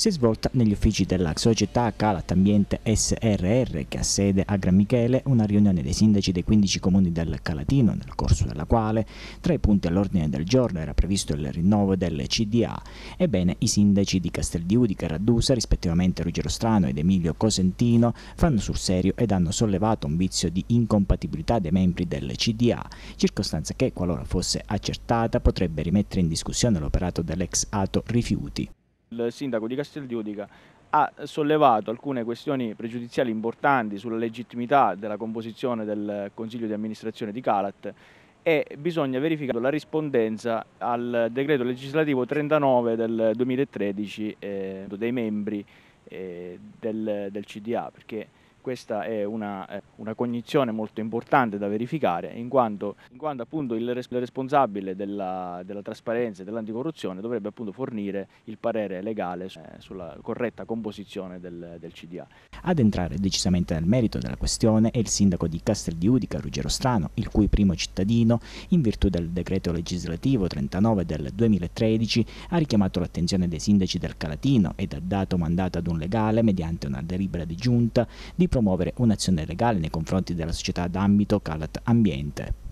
si è svolta negli uffici della società Calat Ambiente SRR che ha sede a Gran Michele una riunione dei sindaci dei 15 comuni del Calatino nel corso della quale tra i punti all'ordine del giorno era previsto il rinnovo del CDA. Ebbene i sindaci di Castel di Udica e Raddusa rispettivamente Ruggero Strano ed Emilio Cosentino fanno sul serio ed hanno sollevato un vizio di incompatibilità dei membri del CDA, circostanza che qualora fosse accertata potrebbe rimettere in discussione l'operato dell'ex Ato Rifiuti il sindaco di Castel di Udica ha sollevato alcune questioni pregiudiziali importanti sulla legittimità della composizione del Consiglio di amministrazione di Calat e bisogna verificare la rispondenza al decreto legislativo 39 del 2013 eh, dei membri eh, del, del CDA perché questa è una, eh, una cognizione molto importante da verificare in quanto, in quanto appunto il responsabile della, della trasparenza e dell'anticorruzione dovrebbe appunto fornire il parere legale eh, sulla corretta composizione del, del CDA. Ad entrare decisamente nel merito della questione è il sindaco di Castel di Udica, Ruggero Strano, il cui primo cittadino, in virtù del decreto legislativo 39 del 2013, ha richiamato l'attenzione dei sindaci del Calatino ed ha dato mandato ad un legale, mediante una delibera di giunta, di promuovere un'azione legale nei confronti della società d'ambito Calat Ambiente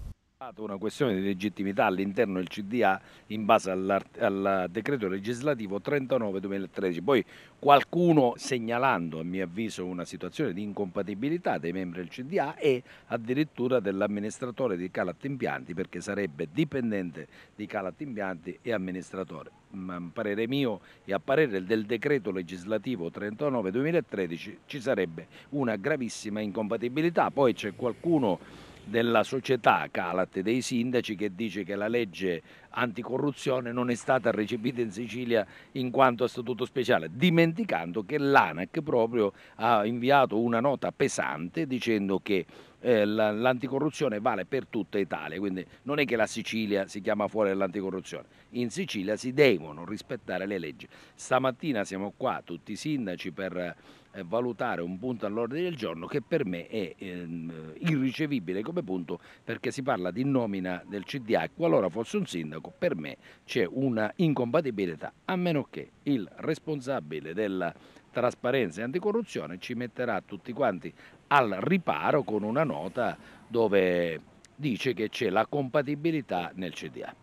stata una questione di legittimità all'interno del CDA in base al decreto legislativo 39-2013. Poi qualcuno segnalando a mio avviso una situazione di incompatibilità dei membri del CDA e addirittura dell'amministratore di Calat Impianti perché sarebbe dipendente di Calat Impianti e amministratore. Ma a parere mio e a parere del decreto legislativo 39-2013 ci sarebbe una gravissima incompatibilità. Poi c'è qualcuno della società Calat dei sindaci che dice che la legge anticorruzione non è stata recepita in Sicilia in quanto a statuto speciale, dimenticando che l'ANAC proprio ha inviato una nota pesante dicendo che eh, l'anticorruzione vale per tutta Italia, quindi non è che la Sicilia si chiama fuori dall'anticorruzione, in Sicilia si devono rispettare le leggi. Stamattina siamo qua tutti i sindaci per eh, valutare un punto all'ordine del giorno che per me è ehm, irricevibile come punto perché si parla di nomina del CDA qualora fosse un sindaco per me c'è una incompatibilità a meno che il responsabile della trasparenza e anticorruzione ci metterà tutti quanti al riparo con una nota dove dice che c'è la compatibilità nel CDA.